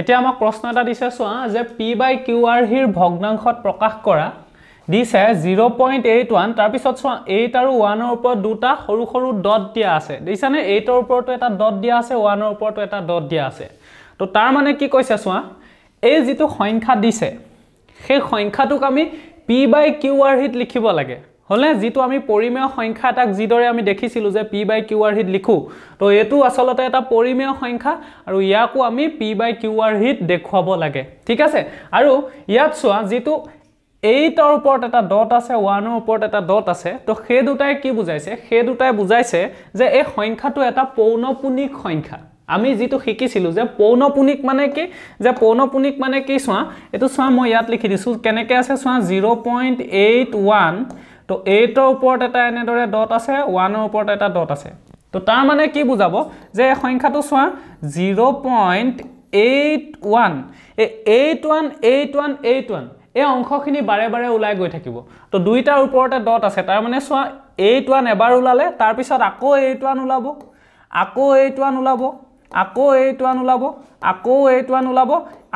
এতিয়া আমাক প্ৰশ্ন এটা দিছে চোৱা যে পি বাই কিউ আৰ হিৰ ভগ্নাংশত প্ৰকাশ কৰা দিছে জিৰ' পইণ্ট এইট ওৱান তাৰপিছত চোৱা এইট আৰু ওৱানৰ ওপৰত দুটা সৰু সৰু ডট দিয়া আছে দেখিছানে এইটৰ ওপৰতো এটা ডট দিয়া আছে ওৱানৰ ওপৰতো এটা ডট দিয়া আছে তো তাৰ মানে কি কৈছে চোৱা এই যিটো সংখ্যা দিছে সেই সংখ্যাটোক আমি পি বাই কিউ আৰ হিত লিখিব লাগে হ'লে যিটো আমি পৰিমেয় সংখ্যা এটাক যিদৰে আমি দেখিছিলোঁ যে পি বাই কিউ আৰ হিট লিখোঁ তো এইটো আচলতে এটা পৰিমেয় সংখ্যা আৰু ইয়াকো আমি পি বাই কিউ আৰ হিট দেখুৱাব লাগে ঠিক আছে আৰু ইয়াত চোৱা যিটো এইটৰ ওপৰত এটা ডট আছে ওৱানৰ ওপৰত এটা ডট আছে তো সেই দুটাই কি বুজাইছে সেই দুটাই বুজাইছে যে এই সংখ্যাটো এটা পৌনপুণিক সংখ্যা আমি যিটো শিকিছিলোঁ যে পৌনপুণিক মানে কি যে পৌনপুণিক মানে কি চোৱা এইটো চোৱা মই ইয়াত লিখি দিছোঁ কেনেকৈ আছে চোৱা জিৰ' পইণ্ট এইট ওৱান তো এইটৰ ওপৰত এটা এনেদৰে ডট আছে ওৱানৰ ওপৰত এটা ডট আছে তো তাৰ মানে কি বুজাব যে সংখ্যাটো চোৱা জিৰ' পইণ্ট এইট ওৱান এই eight one eight one eight one এই অংশখিনি বাৰে বাৰে ওলাই গৈ থাকিব তো দুইটাৰ ওপৰতে ডট আছে তাৰমানে চোৱা এইট ওৱান এবাৰ ওলালে তাৰপিছত আকৌ এইট ওৱান ওলাব আকৌ এইট ওৱান ওলাব আকৌ এইট ওৱান ওলাব আকৌ এইট ওৱান ওলাব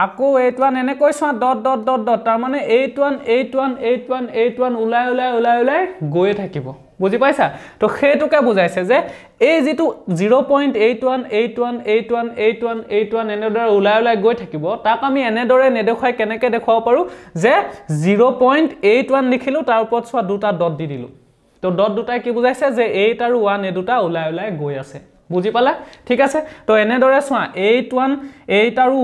আকৌ এইট ওৱান এনেকৈ চোৱা ডট ডট ডট ডট তাৰমানে eight one eight one eight one eight one ওলাই ওলাই ওলাই ওলাই গৈয়ে থাকিব বুজি পাইছা তো সেইটোকে বুজাইছে যে এই যিটো zero' point eight one eight one eight one eight one eight one এনেদৰে ওলাই ওলাই গৈ থাকিব তাক আমি এনেদৰে নেদেখুৱাই কেনেকৈ দেখুৱাব পাৰোঁ যে জিৰ' পইণ্ট এইট ওৱান লিখিলোঁ তাৰ ওপৰত চোৱা দুটা ডট দি দিলোঁ তো ডট দুটাই কি বুজাইছে যে এইট আৰু ওৱান এই দুটা ওলাই ওলাই গৈ আছে বুজি পালে ঠিক আছে তো এনেদৰে চোৱা এইট ওৱান এইট আৰু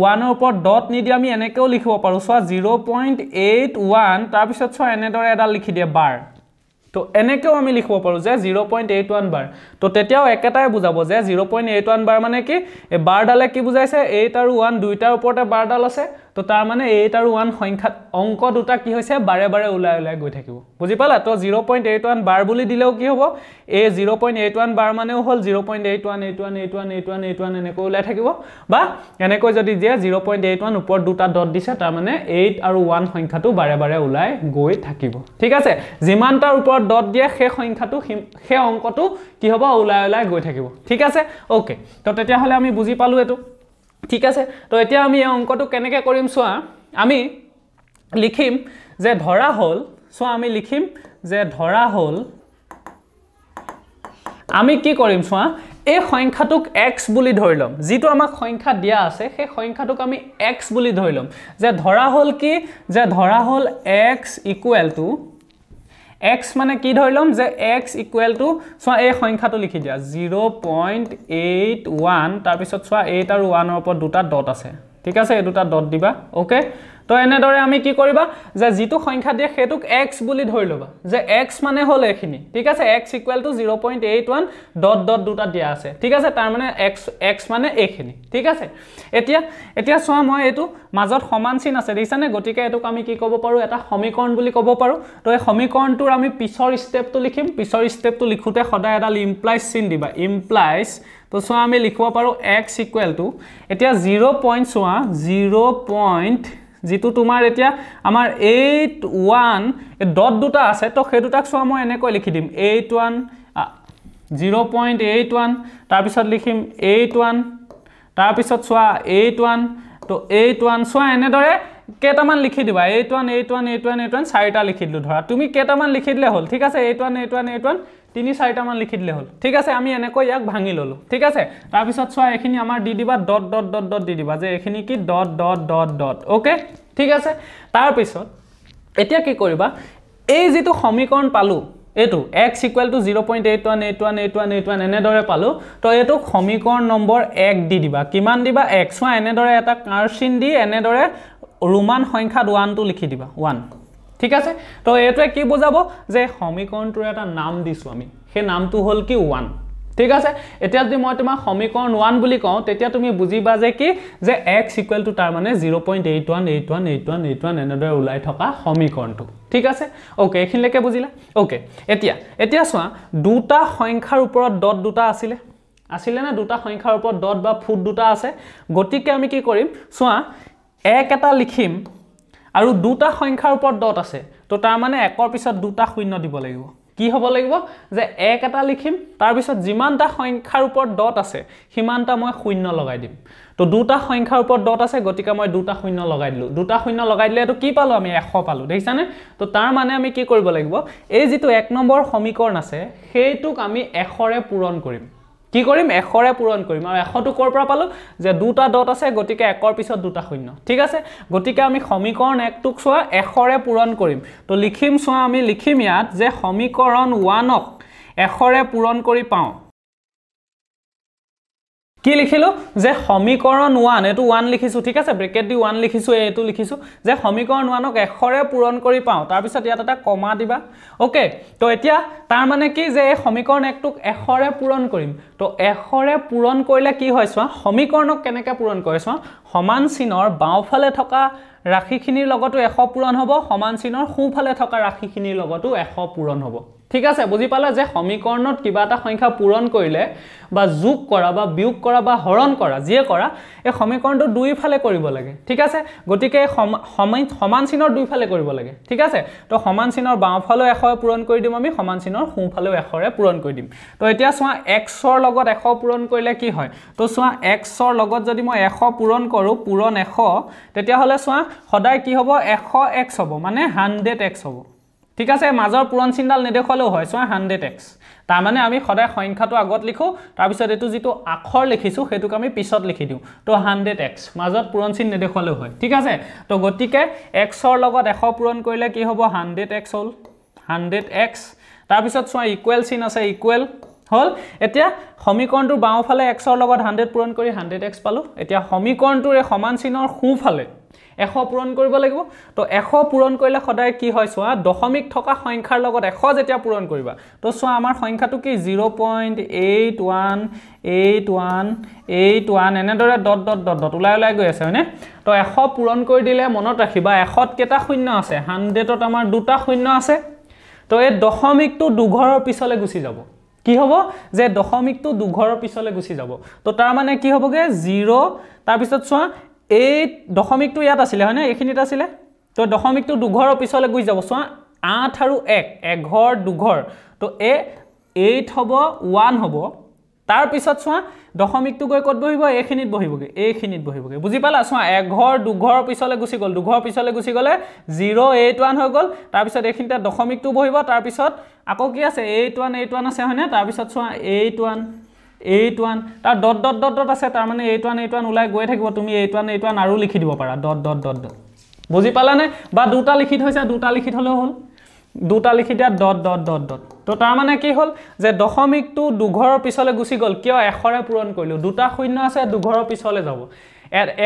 ওৱানৰ ওপৰত ডট নিদি আমি এনেকৈও লিখিব পাৰোঁ চোৱা জিৰ' পইণ্ট এইট ওৱান তাৰপিছত চোৱা এনেদৰে এডাল লিখি দিয়ে বাৰ তো এনেকৈও আমি লিখিব পাৰোঁ যে zero' point eight one bar তো তেতিয়াও একেটাই বুজাব যে zero' point eight one bar মানে কি বাৰডালে কি বুজাইছে এইট আৰু ওৱান দুইটাৰ ওপৰতে বাৰডাল আছে তো তাৰ মানে এইট আৰু ওৱান সংখ্যাত অংক দুটা কি হৈছে বাৰে বাৰে ওলাই ওলাই গৈ থাকিব বুজি পালা তো zero' point eight one bar বুলি দিলেও কি হ'ব এই zero' point eight one bar মানেও হ'ল zero' point eight one eight one eight one eight one eight one এনেকৈ ওলাই থাকিব বা এনেকৈ যদি দিয়ে জিৰ' পইণ্ট এইট ওৱান ওপৰত দুটা ডট দিছে তাৰমানে এইট আৰু ওৱান সংখ্যাটো বাৰে বাৰে ওলাই গৈ থাকিব ঠিক আছে যিমান তাৰ ওপৰত ডট দিয়ে সেই সংখ্যাটো সেই অংকটো কি হ'ব ওলাই ওলাই গৈ থাকিব ঠিক আছে অ'কে তো তেতিয়াহ'লে আমি বুজি পালোঁ এইটো ঠিক আছে তো এতিয়া আমি এই অংকটো কেনেকৈ কৰিম চোৱা আমি লিখিম যে ধৰা হ'ল চোৱা আমি লিখিম যে ধৰা হ'ল আমি কি কৰিম চোৱা এই সংখ্যাটোক এক্স বুলি ধৰি ল'ম যিটো আমাক সংখ্যা দিয়া আছে সেই সংখ্যাটোক আমি এক্স বুলি ধৰি ল'ম যে ধৰা হ'ল কি যে ধৰা হ'ল এক্স ইকুৱেল টু এক্স মানে কি ধৰি ল'ম যে এক্স ইকুৱেল টু চোৱা এই সংখ্যাটো লিখি দিয়া জিৰ' পইণ্ট এইট ওৱান তাৰপিছত চোৱা এইট আৰু ওৱানৰ ওপৰত দুটা ডট আছে ঠিক আছে এই দুটা ডট দিবা অ'কে তো এনেদৰে আমি কি কৰিবা যে যিটো সংখ্যা দিয়ে সেইটোক এক্স বুলি ধৰি ল'বা যে এক্স মানে হ'ল এইখিনি ঠিক আছে x equal to zero' point eight one dot dot দুটা দিয়া আছে ঠিক আছে তাৰমানে এক্স এক্স মানে এইখিনি ঠিক আছে এতিয়া এতিয়া চোৱা মই এইটো মাজত সমান চিন আছে দেখিছানে গতিকে এইটোক আমি কি ক'ব পাৰোঁ এটা সমীকৰণ বুলি ক'ব পাৰোঁ তো এই সমীকৰণটোৰ আমি পিছৰ ষ্টেপটো লিখিম পিছৰ ষ্টেপটো লিখোঁতে সদায় এডাল ইমপ্লাইজ চিন দিবা ইমপ্লাইজ তো চোৱা আমি লিখিব পাৰোঁ এক্স ইকুৱেল টু এতিয়া জিৰ' পইণ্ট চোৱা জিৰ' পইণ্ট যিটো তোমাৰ এতিয়া আমাৰ এইট ওৱান ডট দুটা আছে তো সেই দুটাক চোৱা মই এনেকৈ লিখি দিম eight one zero' point eight one তাৰপিছত লিখিম এইট ওৱান তাৰপিছত চোৱা এইট ওৱান তো এইট ওৱান চোৱা এনেদৰে কেইটামান লিখি দিবা eight one eight one eight one eight one চাৰিটা লিখি দিলোঁ ধৰা তুমি কেইটামান লিখি দিলে হ'ল ঠিক আছে eight one eight one eight one তিনি চাৰিটামান লিখি দিলে হ'ল ঠিক আছে আমি এনেকৈ ইয়াক ভাঙি ল'লোঁ ঠিক আছে তাৰপিছত চোৱা এইখিনি আমাৰ দি দিবা ডট ডট ডট ডট দি দিবা যে এইখিনি কি dot dot dot dot okay ঠিক আছে তাৰপিছত এতিয়া কি কৰিবা এই যিটো সমীকৰণ পালোঁ এইটো x equal to zero' point eight one eight one eight one eight one এনেদৰে পালোঁ তো এইটোক সমীকৰণ নম্বৰ এক দি দিবা কিমান দিবা এক্স ওৱান এনেদৰে এটা কাৰ্চিন দি এনেদৰে ৰোমান সংখ্যাত ওৱানটো লিখি দিবা ওৱান ঠিক আছে তো এইটোৱে কি বুজাব যে সমীকৰণটোৰ এটা নাম দিছোঁ আমি সেই নামটো হ'ল কি ওৱান ঠিক আছে এতিয়া যদি মই তোমাক সমীকৰণ ওৱান বুলি কওঁ তেতিয়া তুমি বুজিবা যে কি যে এক্স ইকুৱেল টু তাৰ মানে zero' point eight one eight one eight one eight one এনেদৰে ওলাই থকা সমীকৰণটো ঠিক আছে অ'কে এইখিনিলৈকে বুজিলা অ'কে এতিয়া এতিয়া চোৱা দুটা সংখ্যাৰ ওপৰত দত দুটা আছিলে আছিলে নে দুটা সংখ্যাৰ ওপৰত দত বা ফুট দুটা আছে গতিকে আমি কি কৰিম চোৱা এক এটা লিখিম আৰু দুটা সংখ্যাৰ ওপৰত ডট আছে তো তাৰমানে একৰ পিছত দুটা শূন্য দিব লাগিব কি হ'ব লাগিব যে এক এটা লিখিম তাৰপিছত যিমানটা সংখ্যাৰ ওপৰত ডট আছে সিমানটা মই শূন্য লগাই দিম তো দুটা সংখ্যাৰ ওপৰত ডট আছে গতিকে মই দুটা শূন্য লগাই দিলোঁ দুটা শূন্য লগাই দিলে এইটো কি পালোঁ আমি এশ পালোঁ দেখিছানে তো তাৰমানে আমি কি কৰিব লাগিব এই যিটো এক নম্বৰ সমীকৰণ আছে সেইটোক আমি এশৰে পূৰণ কৰিম কি কৰিম এশৰে পূৰণ কৰিম আৰু এশটো ক'ৰ পৰা পালোঁ যে দুটা দত আছে গতিকে একৰ পিছত দুটা শূন্য ঠিক আছে গতিকে আমি সমীকৰণ একটোক চোৱা এশৰে পূৰণ কৰিম তো লিখিম চোৱা আমি লিখিম ইয়াত যে সমীকৰণ ওৱানক এশৰে পূৰণ কৰি পাওঁ কি লিখিলোঁ যে সমীকৰণ ওৱান এইটো ওৱান লিখিছোঁ ঠিক আছে ব্ৰেকেট দি ওৱান লিখিছোঁ এইটো লিখিছোঁ যে সমীকৰণ ওৱানক এশৰে পূৰণ কৰি পাওঁ তাৰপিছত ইয়াত এটা কমা দিবা অ'কে তো এতিয়া তাৰমানে কি যে এই সমীকৰণ একটোক এশৰে পূৰণ কৰিম তো এশৰে পূৰণ কৰিলে কি হয় চোৱা সমীকৰণক কেনেকৈ পূৰণ কৰে চোৱা সমান চিনৰ বাওঁফালে থকা ৰাশিখিনিৰ লগতো এশ পূৰণ হ'ব সমান চিনৰ সোঁফালে থকা ৰাশিখিনিৰ লগতো এশ পূৰণ হ'ব ঠিক আছে বুজি পালা যে সমীকৰণত কিবা এটা সংখ্যা পূৰণ কৰিলে বা যোগ কৰা বা বিয়োগ কৰা বা হৰণ কৰা যিয়ে কৰা এই সমীকৰণটো দুইফালে কৰিব লাগে ঠিক আছে গতিকে সমান চিনৰ দুইফালে কৰিব লাগে ঠিক আছে তো সমান চিনৰ বাওঁফালেও এশৰে পূৰণ কৰি দিম আমি সমান চিনৰ সোঁফালেও এশৰে পূৰণ কৰি দিম তো এতিয়া চোৱা এক্সৰ লগত এশ পূৰণ কৰিলে কি হয় তো চোৱা এক্সৰ লগত যদি মই এশ পূৰণ কৰোঁ পূৰণ এশ তেতিয়াহ'লে চোৱা সদায় কি হ'ব এশ এক্স হ'ব মানে হাণ্ড্ৰেড এক্স হ'ব ঠিক আছে মাজৰ পূৰণ চিনডাল নেদেখুৱালেও হয় চোৱা হাণ্ড্ৰেড এক্স তাৰমানে আমি সদায় সংখ্যাটো আগত লিখোঁ তাৰপিছত এইটো যিটো আখৰ লিখিছোঁ সেইটোক আমি পিছত লিখি দিওঁ তো হাণ্ড্ৰেড এক্স মাজত পূৰণ চিন নেদেখুৱালেও হয় ঠিক আছে তো গতিকে এক্সৰ লগত এশ পূৰণ কৰিলে কি হ'ব হাণ্ড্ৰেড এক্স হ'ল হাণ্ড্ৰেড এক্স তাৰপিছত চোৱা ইকুৱেল চিন আছে ইকুৱেল হ'ল এতিয়া সমীকৰণটোৰ বাওঁফালে এক্সৰ লগত হাণ্ড্ৰেড পূৰণ কৰি হাণ্ড্ৰেড এক্স পালোঁ এতিয়া সমীকৰণটোৰ এই সমান চিনৰ সোঁফালে এশ পূৰণ কৰিব লাগিব তো এশ পূৰণ কৰিলে সদায় কি হয় চোৱা দশমিক থকা সংখ্যাৰ লগত এশ যেতিয়া পূৰণ কৰিবা তো চোৱা আমাৰ সংখ্যাটো কি zero' point eight one eight one eight one এনেদৰে ডট ডট ডট ডট ওলাই ওলাই গৈ আছে হয়নে তো এশ পূৰণ কৰি দিলে মনত ৰাখিবা এশত কেইটা শূন্য আছে হাণ্ড্ৰেডত আমাৰ দুটা শূন্য আছে তো এই দশমিকটো দুঘৰৰ পিছলৈ গুচি যাব কি হ'ব যে দশমিকটো দুঘৰৰ পিছলৈ গুচি যাব তো তাৰমানে কি হ'বগৈ জিৰ' তাৰপিছত চোৱা এই দশমিকটো ইয়াত আছিলে হয়নে এইখিনিত আছিলে তো দশমিকটো দুঘৰৰ পিছলৈ গুচি যাব চোৱা আঠ আৰু এক এঘৰ দুঘৰ তো এইট হ'ব ওৱান হ'ব তাৰপিছত চোৱা দশমিকটো গৈ ক'ত বহিব এইখিনিত বহিবগৈ এইখিনিত বহিবগৈ বুজি পালা চোৱা এঘৰ দুঘৰ পিছলৈ গুচি গ'ল দুঘৰ পিছলৈ গুচি গ'লে জিৰ' এইট ওৱান হৈ গ'ল তাৰপিছত এইখিনিতে দশমিকটো বহিব তাৰপিছত আকৌ কি আছে এইট ওৱান এইট ওৱান আছে হয়নে তাৰপিছত চোৱা এইট ওৱান এইট ওৱান তাৰ ডট ডট ডট ডট আছে তাৰমানে এইট ওৱান এইট ওৱান ওলাই গৈ থাকিব তুমি এইট ওৱান এইট ওৱান আৰু লিখি দিব পাৰা ডট ডট ডট ডট বুজি পালানে বা দুটা লিখি থৈছে দুটা লিখি থ'লেও হ'ল দুটা লিখি দিয়া ডট ডট ডট ডট তো তাৰমানে কি হ'ল যে দশমিকটো দুঘৰৰ পিছলৈ গুচি গ'ল কিয় এশৰে পূৰণ কৰিলোঁ দুটা শূন্য আছে দুঘৰৰ পিছলৈ যাব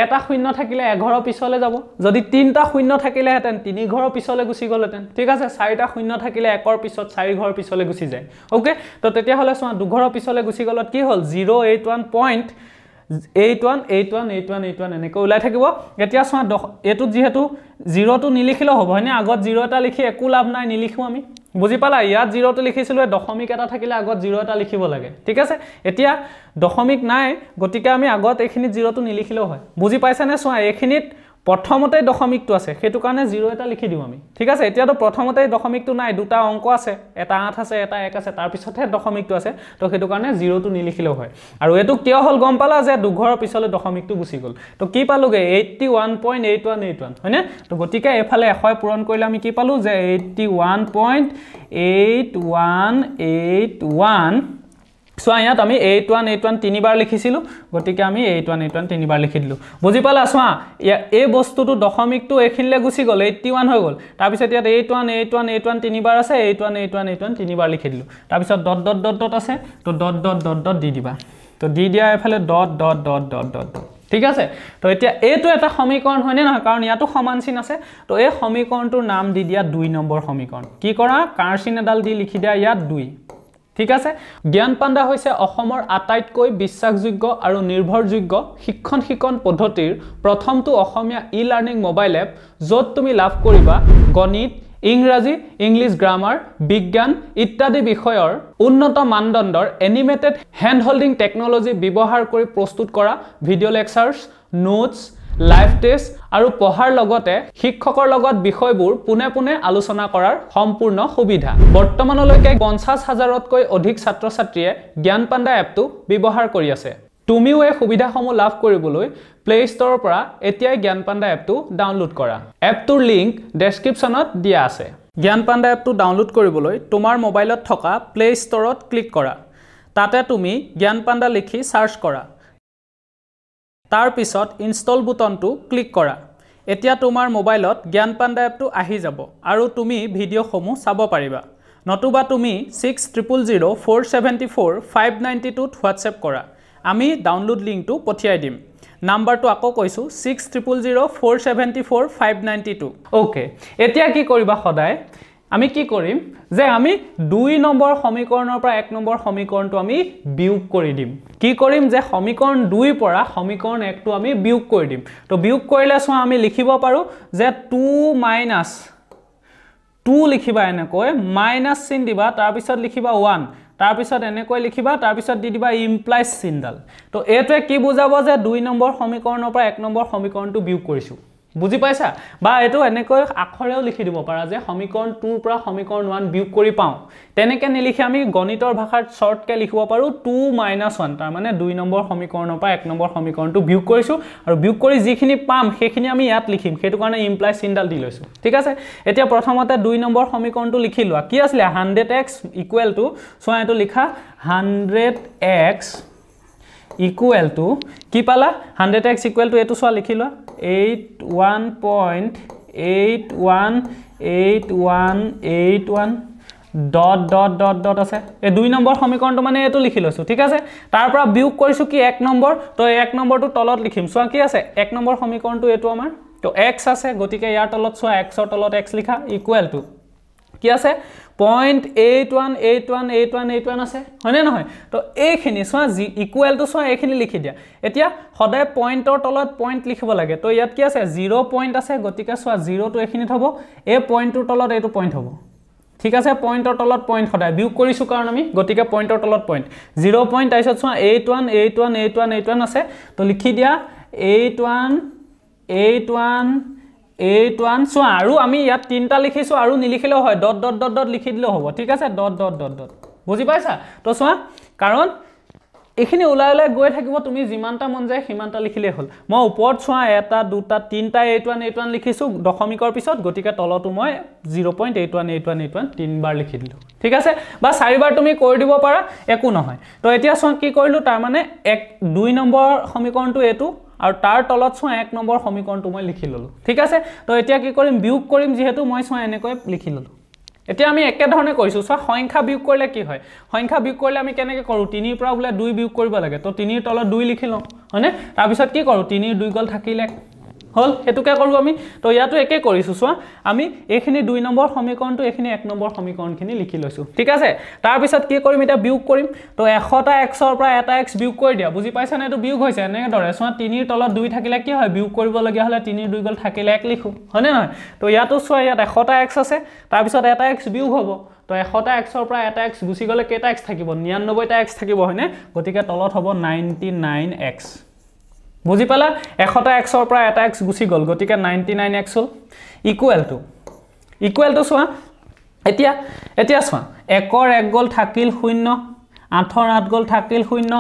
এটা শূন্য থাকিলে এঘৰৰ পিছলৈ যাব যদি তিনিটা শূন্য থাকিলেহেঁতেন তিনিঘৰৰ পিছলৈ গুচি গ'লহেঁতেন ঠিক আছে চাৰিটা শূন্য থাকিলে একৰ পিছত চাৰিঘৰৰ পিছলৈ গুচি যায় অ'কে তো তেতিয়াহ'লে চোৱা দুঘৰৰ পিছলৈ গুচি গ'লত কি হ'ল zero' eight one point eight one eight one eight one eight one এনেকৈ ওলাই থাকিব এতিয়া চোৱা দশ এইটোত যিহেতু জিৰ'টো নিলিখিলেও হ'ব হয়নে আগত জিৰ' এটা লিখি একো লাভ নাই নিলিখোঁ আমি বুজি পালা ইয়াত জিৰ'টো লিখিছিলোঁ দশমিক এটা থাকিলে আগত জিৰ' এটা লিখিব লাগে ঠিক আছে এতিয়া দশমিক নাই গতিকে আমি আগত এইখিনিত জিৰ'টো নিলিখিলেও হয় বুজি পাইছানে চোৱা এইখিনিত প্ৰথমতে দশমিকটো আছে সেইটো কাৰণে জিৰ' এটা লিখি দিওঁ আমি ঠিক আছে এতিয়াতো প্ৰথমতে দশমিকটো নাই দুটা অংক আছে এটা আঠ আছে এটা এক আছে তাৰপিছতহে দশমিকটো আছে তো সেইটো কাৰণে জিৰ'টো নিলিখিলেও হয় আৰু এইটো কিয় হ'ল গম পালা যে দুঘৰৰ পিছলৈ দশমিকটো গুচি গ'ল তো কি পালোঁগৈ eighty one point eight one eight one হয়নে তো গতিকে এফালে এশই পূৰণ কৰিলে আমি কি পালোঁ যে eighty one point eight one eight one চোৱা ইয়াত আমি এইট ওৱান এইট ওৱান তিনিবাৰ লিখিছিলোঁ গতিকে আমি এইট ওৱান এইট ওৱান তিনিবাৰ লিখি দিলোঁ বুজি পালা চোৱা ইয়াত এই বস্তুটো দশমিকটো এইখিনিলৈ গুচি গ'ল এইট্টি ওৱান হৈ গ'ল তাৰপিছত ইয়াত eight one eight one eight one তিনিবাৰ আছে eight one eight one eight one তিনিবাৰ লিখি দিলোঁ তাৰপিছত ডট ডট ডট ডট আছে তো ডট ডট ডট ডট দি দিবা তো দি দিয়া এইফালে dot dot dot dot dot dot ঠিক আছে তো এতিয়া এইটো এটা সমীকৰণ হয়নে নহয় কাৰণ ইয়াতো সমান চিন আছে তো এই সমীকৰণটোৰ নাম দি দিয়া দুই নম্বৰ সমীকৰণ কি কৰা কাৰ চিন এডাল দি লিখি দিয়া ইয়াত দুই ঠিক আছে জ্ঞান পাণ্ডা হৈছে অসমৰ আটাইতকৈ বিশ্বাসযোগ্য আৰু নিৰ্ভৰযোগ্য শিক্ষণ শিকণ পদ্ধতিৰ প্ৰথমটো অসমীয়া ই লাৰ্ণিং মোবাইল এপ য'ত তুমি লাভ কৰিবা গণিত ইংৰাজী ইংলিছ গ্ৰামাৰ বিজ্ঞান ইত্যাদি বিষয়ৰ উন্নত মানদণ্ডৰ এনিমেটেড হেণ্ড হোল্ডিং টেকন'লজি ব্যৱহাৰ কৰি প্ৰস্তুত কৰা video' lectures notes live test আৰু পঢ়াৰ লগতে শিক্ষকৰ লগত বিষয়বোৰ পোনে পোনে আলোচনা কৰাৰ সম্পূৰ্ণ সুবিধা বৰ্তমানলৈকে পঞ্চাছ হাজাৰতকৈ অধিক ছাত্ৰ ছাত্ৰীয়ে জ্ঞান পাণ্ডা এপটো ব্যৱহাৰ কৰি আছে তুমিও এই সুবিধাসমূহ লাভ কৰিবলৈ প্লে ষ্ট'ৰৰ পৰা এতিয়াই জ্ঞান পাণ্ডা এপটো ডাউনলোড কৰা এপটোৰ লিংক ডেছক্ৰিপশ্যনত দিয়া আছে জ্ঞান পাণ্ডা এপটো ডাউনলোড কৰিবলৈ তোমাৰ মোবাইলত থকা প্লে ষ্ট'ৰত ক্লিক কৰা তাতে তুমি জ্ঞান পাণ্ডা লিখি ছাৰ্চ কৰা তাৰ পিছত ইনষ্টল বুটনটো ক্লিক কৰা এতিয়া তোমাৰ মোবাইলত জ্ঞানপাণ্ডা এপটো আহি যাব আৰু তুমি ভিডিঅ'সমূহ চাব পাৰিবা নতুবা তুমি six triple zero' four seventy four five ninety টুত হোৱাটছএপ কৰা আমি ডাউনলোড লিংকটো পঠিয়াই দিম নাম্বাৰটো আকৌ কৈছোঁ six triple zero' four seventy four five ninety two okay এতিয়া কি কৰিবা সদায় আমি কি কৰিম যে আমি দুই নম্বৰ সমীকৰণৰ পৰা এক নম্বৰ সমীকৰণটো আমি বিয়োগ কৰি দিম কি কৰিম যে সমীকৰণ দুইৰ পৰা সমীকৰণ একটো আমি বিয়োগ কৰি দিম তো বিয়োগ কৰিলে চোৱা আমি লিখিব পাৰোঁ যে টু মাইনাছ টু লিখিবা এনেকৈ মাইনাছ চিন দিবা তাৰপিছত লিখিবা ওৱান তাৰপিছত এনেকৈ লিখিবা তাৰপিছত দি দিবা ইমপ্লাইজ চিনডাল তো এইটোৱে কি বুজাব যে দুই নম্বৰ সমীকৰণৰ পৰা এক নম্বৰ সমীকৰণটো বিয়োগ কৰিছোঁ বুজি পাইছা বা এইটো এনেকৈ আখৰেও লিখি দিব পাৰা যে সমীকৰণ টুৰ পৰা সমীকৰণ ওৱান বিয়োগ কৰি পাওঁ তেনেকৈ নিলিখি আমি গণিতৰ ভাষাত শ্বৰ্টকৈ লিখিব পাৰোঁ টু মাইনাছ ওৱান তাৰমানে দুই নম্বৰ সমীকৰণৰ পৰা এক নম্বৰ সমীকৰণটো বিয়োগ কৰিছোঁ আৰু বিয়োগ কৰি যিখিনি পাম সেইখিনি আমি ইয়াত লিখিম সেইটো কাৰণে ইমপ্লাই চিনডাল দি লৈছোঁ ঠিক আছে এতিয়া প্ৰথমতে দুই নম্বৰ সমীকৰণটো লিখি লোৱা কি আছিলে হাণ্ড্ৰেড এক্স ইকুৱেল টু চোৱা এইটো লিখা হাণ্ড্ৰেড এক্স ইকুৱেল টু কি পালা হাণ্ড্ৰেড এক্স ইকুৱেল টু এইটো চোৱা লিখি লোৱা eight one point eight one eight one eight one dot dot dot dot আছে এই দুই নম্বৰ সমীকৰণটো মানে এইটো লিখি লৈছোঁ ঠিক আছে তাৰপৰা বিয়োগ কৰিছোঁ কি এক নম্বৰ তো এক নম্বৰটো তলত লিখিম চোৱা কি আছে এক নম্বৰ সমীকৰণটো এইটো আমাৰ তো এক্স আছে গতিকে ইয়াৰ তলত চোৱা এক্সৰ তলত এক্স লিখা ইকুৱেল টু কি আছে point eight one eight one eight one eight one আছে হয়নে নহয় তো এইখিনি চোৱা যি ইকুৱেলটো চোৱা এইখিনি লিখি দিয়া এতিয়া সদায় পইণ্টৰ তলত পইণ্ট লিখিব লাগে তো ইয়াত কি আছে জিৰ' পইণ্ট আছে গতিকে চোৱা জিৰ'টো এইখিনিত হ'ব এই পইণ্টটোৰ তলত এইটো পইণ্ট হ'ব ঠিক আছে পইণ্টৰ তলত পইণ্ট সদায় বিয়োগ কৰিছোঁ কাৰণ আমি গতিকে পইণ্টৰ তলত পইণ্ট জিৰ' পইণ্ট তাৰপিছত চোৱা eight one eight one eight one eight one আছে তো লিখি দিয়া eight one eight one eight one চোৱা আৰু আমি ইয়াত তিনিটা লিখিছোঁ আৰু নিলিখিলেও হয় ডট ডট ডট ডট লিখি দিলেও হ'ব ঠিক আছে ডট ডট ডট ডট বুজি পাইছা তো চোৱা কাৰণ এইখিনি ওলাই ওলাই গৈ থাকিব তুমি যিমানটা মন যায় সিমানটা লিখিলেই হ'ল মই ওপৰত চোৱা এটা দুটা তিনিটা এইট ওৱান এইট ওৱান লিখিছোঁ দশমিকৰ পিছত গতিকে তলতো মই zero' point eight one eight one eight one তিনিবাৰ লিখি দিলোঁ ঠিক আছে বা চাৰিবাৰ তুমি কৰি দিব পাৰা একো নহয় তো এতিয়া চোৱা কি কৰিলোঁ তাৰমানে এক দুই নম্বৰ সমীকৰণটো এইটো আৰু তাৰ তলত চোৱা এক নম্বৰ সমীকৰণটো মই লিখি ললোঁ ঠিক আছে তো এতিয়া কি কৰিম বিয়োগ কৰিম যিহেতু মই চোৱা এনেকৈ লিখি ললোঁ এতিয়া আমি একেধৰণে কৰিছোঁ চোৱা সংখ্যা বিয়োগ কৰিলে কি হয় সংখ্যা বিয়োগ কৰিলে আমি কেনেকৈ কৰোঁ তিনিৰ পৰা বোলে দুই বিয়োগ কৰিব লাগে তো তিনিৰ তলত দুই লিখি লওঁ হয়নে তাৰপিছত কি কৰোঁ তিনিৰ দুই গল থাকিলে হল সেইটোকে কৰোঁ আমি তো ইয়াতো একেই কৰিছোঁ চোৱা আমি এইখিনি দুই নম্বৰ সমীকৰণটো এইখিনি এক নম্বৰ সমীকৰণখিনি লিখি লৈছোঁ ঠিক আছে তাৰপিছত কি কৰিম এতিয়া বিয়োগ কৰিম তো এশটা এক্সৰ পৰা এটা এক্স বিয়োগ কৰি দিয়া বুজি পাইছানে এইটো বিয়োগ হৈছে এনেদৰে চোৱা তিনিৰ তলত দুই থাকিলে কি হয় বিয়োগ কৰিবলগীয়া হ'লে তিনিৰ দুই গ'ল থাকিলে এক লিখোঁ হয়নে নহয় তো ইয়াতো চোৱা ইয়াত এশটা এক্স আছে তাৰপিছত এটা এক্স বিয়োগ হ'ব তো এশটা এক্সৰ পৰা এটা এক্স গুচি গ'লে কেইটা এক্স থাকিব নিৰান্নব্বৈটা এক্স থাকিব হয়নে গতিকে তলত হ'ব নাইণ্টি নাইন এক্স বুজি পালা এশটা এক্সৰ পৰা এটা এক্স গুচি গ'ল গতিকে নাইণ্টি নাইন এক্স হ'ল ইকুৱেল টু ইকুৱেল টু চোৱা এতিয়া এতিয়া চোৱা একৰ এক গ'ল থাকিল শূন্য আঠৰ আঠ গ'ল থাকিল শূন্য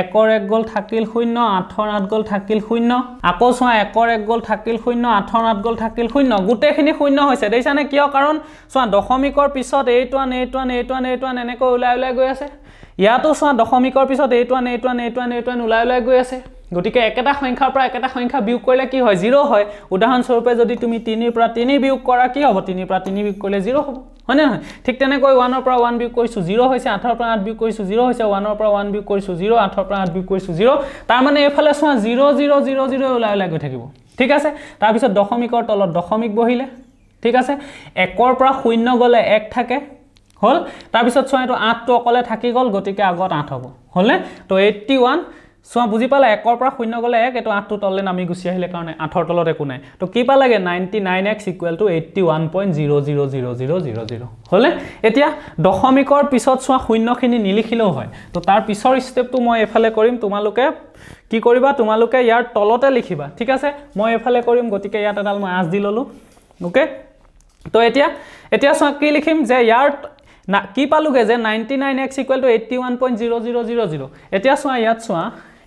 একৰ এক গ'ল থাকিল শূন্য আঠৰ আঠ গ'ল থাকিল শূন্য আকৌ চোৱা একৰ এক গ'ল থাকিল শূন্য আঠৰ আঠ গ'ল থাকিল শূন্য গোটেইখিনি শূন্য হৈছে দেখিছানে কিয় কাৰণ চোৱা দশমিকৰ পিছত eight one eight one eight one eight one এনেকৈ ওলাই ওলাই গৈ আছে ইয়াতো চোৱা দশমিকৰ পিছত eight one eight one eight one eight one ওলাই ওলাই গৈ গতিকে একেটা সংখ্যাৰ পৰা একেটা সংখ্যা বিয়োগ কৰিলে কি হয় জিৰ' হয় উদাহৰণস্বৰূপে যদি তুমি তিনিৰ পৰা তিনি বিয়োগ কৰা কি হ'ব তিনিৰ পৰা তিনি বিয়োগ কৰিলে জিৰ' হ'ব হয়নে নহয় ঠিক তেনেকৈ ওৱানৰ পৰা ওৱান বিয়োগ কৰিছোঁ জিৰ' হৈছে আঠৰ পৰা আঠ বিয়োগ কৰিছোঁ জিৰ' হৈছে ওৱানৰ পৰা ওৱান বিয়োগ কৰিছোঁ জিৰ' আঠৰ পৰা আঠ বিয়োগ কৰিছোঁ জিৰ' তাৰমানে এইফালে চোৱা জিৰ' জিৰ' জিৰ' জিৰ' ওলাই ওলাই গৈ থাকিব ঠিক আছে তাৰপিছত দশমিকৰ তলত দশমিক বহিলে ঠিক আছে একৰ পৰা শূন্য গ'লে এক থাকে হ'ল তাৰপিছত চোৱা এইটো আঠটো অকলে থাকি গ'ল গতিকে আগত আঠ হ'ব হ'লনে ত' এইট্টি ওৱান চোৱা বুজি পালে একৰ পৰা শূন্য গ'লে এক এইটো আঠটো তললৈ নামি গুচি আহিলে কাৰণে আঠৰ তলত একো নাই তো কি পালেগৈ ninety nine x equal to eighty one point zero' zero' zero' zero' zero' zero' হ'লে এতিয়া দশমিকৰ পিছত চোৱা শূন্যখিনি নিলিখিলেও হয় তো তাৰ পিছৰ ষ্টেপটো মই এইফালে কৰিম তোমালোকে কি কৰিবা তোমালোকে ইয়াৰ তলতে লিখিবা ঠিক আছে মই এইফালে কৰিম গতিকে ইয়াত এডাল মই আঁচ দি ল'লোঁ অ'কে তো এতিয়া এতিয়া চোৱা কি লিখিম যে ইয়াৰ না কি পালোঁগৈ যে ninety nine x equal to eighty one point zero' zero' zero' zero' এতিয়া চোৱা ইয়াত চোৱা 81.0000